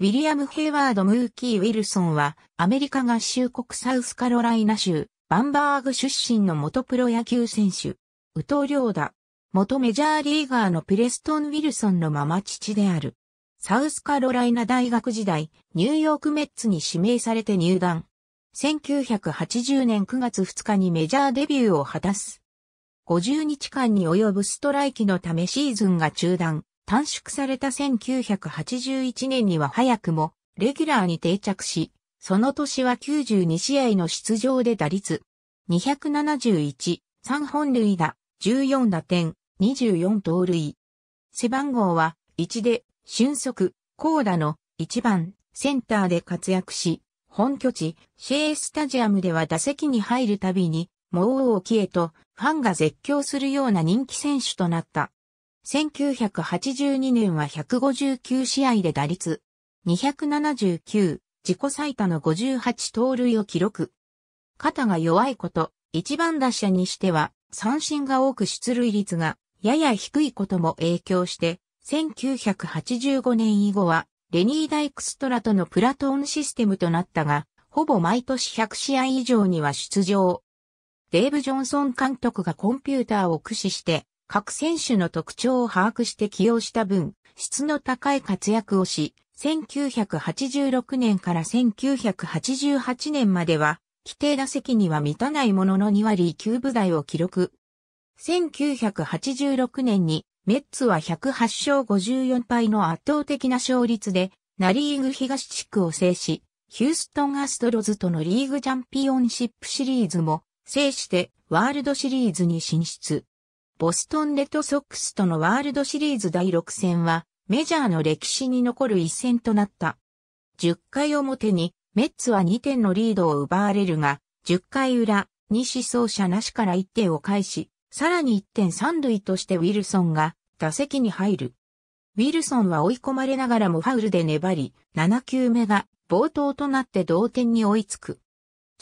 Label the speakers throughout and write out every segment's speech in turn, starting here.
Speaker 1: ウィリアム・ヘイワード・ムーキー・ウィルソンは、アメリカ合衆国サウスカロライナ州、バンバーグ出身の元プロ野球選手、ウトリョーダ。元メジャーリーガーのプレストン・ウィルソンのまま父である。サウスカロライナ大学時代、ニューヨークメッツに指名されて入団。1980年9月2日にメジャーデビューを果たす。50日間に及ぶストライキのためシーズンが中断。短縮された1981年には早くもレギュラーに定着し、その年は92試合の出場で打率271、3本塁打、14打点、24盗塁。背番号は1で、俊足、高打の1番、センターで活躍し、本拠地、シェースタジアムでは打席に入るたびに、もう大きえと、ファンが絶叫するような人気選手となった。1982年は159試合で打率279、自己最多の58盗塁を記録。肩が弱いこと、一番打者にしては三振が多く出塁率がやや低いことも影響して、1985年以後はレニー・ダイクストラとのプラトーンシステムとなったが、ほぼ毎年100試合以上には出場。デーブ・ジョンソン監督がコンピューターを駆使して、各選手の特徴を把握して起用した分、質の高い活躍をし、1986年から1988年までは、規定打席には満たないものの2割9部台を記録。1986年に、メッツは108勝54敗の圧倒的な勝率で、ナリーグ東地区を制し、ヒューストンアストロズとのリーグチャンピオンシップシリーズも制してワールドシリーズに進出。ボストンレッドソックスとのワールドシリーズ第6戦は、メジャーの歴史に残る一戦となった。10回表に、メッツは2点のリードを奪われるが、10回裏、西走者なしから1点を返し、さらに1点3塁としてウィルソンが打席に入る。ウィルソンは追い込まれながらもファウルで粘り、7球目が冒頭となって同点に追いつく。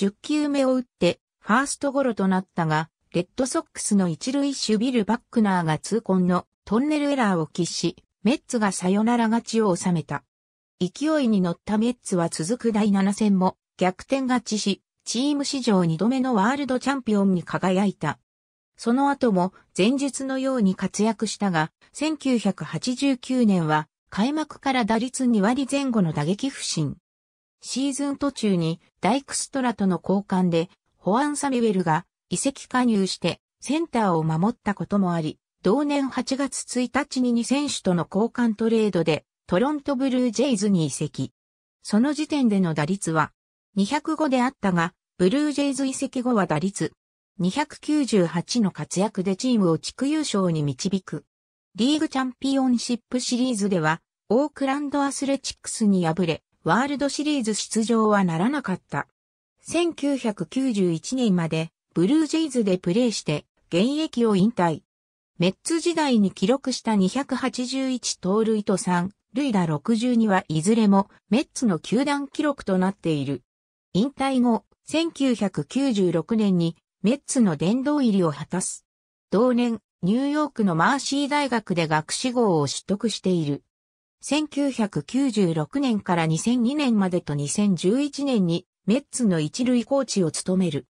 Speaker 1: 10球目を打って、ファーストゴロとなったが、レッドソックスの一塁手ビル・バックナーが痛恨のトンネルエラーを喫し、メッツがサヨナラ勝ちを収めた。勢いに乗ったメッツは続く第7戦も逆転勝ちし、チーム史上2度目のワールドチャンピオンに輝いた。その後も前述のように活躍したが、1989年は開幕から打率2割前後の打撃不振。シーズン途中にダイクストラとの交換で、ホアン・サミュエルが移籍加入してセンターを守ったこともあり、同年8月1日に2選手との交換トレードでトロントブルージェイズに移籍。その時点での打率は205であったが、ブルージェイズ移籍後は打率298の活躍でチームを地区優勝に導く。リーグチャンピオンシップシリーズでは、オークランドアスレチックスに敗れ、ワールドシリーズ出場はならなかった。1991年までブルージェイズでプレーして現役を引退。メッツ時代に記録した281盗塁と3、塁打62はいずれもメッツの球団記録となっている。引退後、1996年にメッツの殿堂入りを果たす。同年、ニューヨークのマーシー大学で学士号を取得している。1996年から2002年までと2011年にメッツの一塁コーチを務める。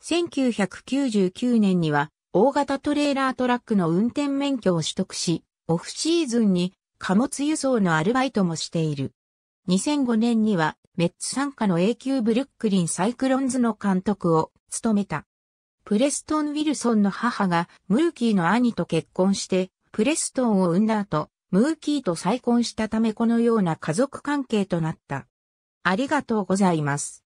Speaker 1: 1999年には大型トレーラートラックの運転免許を取得し、オフシーズンに貨物輸送のアルバイトもしている。2005年にはメッツ参加の永久ブルックリンサイクロンズの監督を務めた。プレストン・ウィルソンの母がムーキーの兄と結婚して、プレストンを産んだ後、ムーキーと再婚したためこのような家族関係となった。ありがとうございます。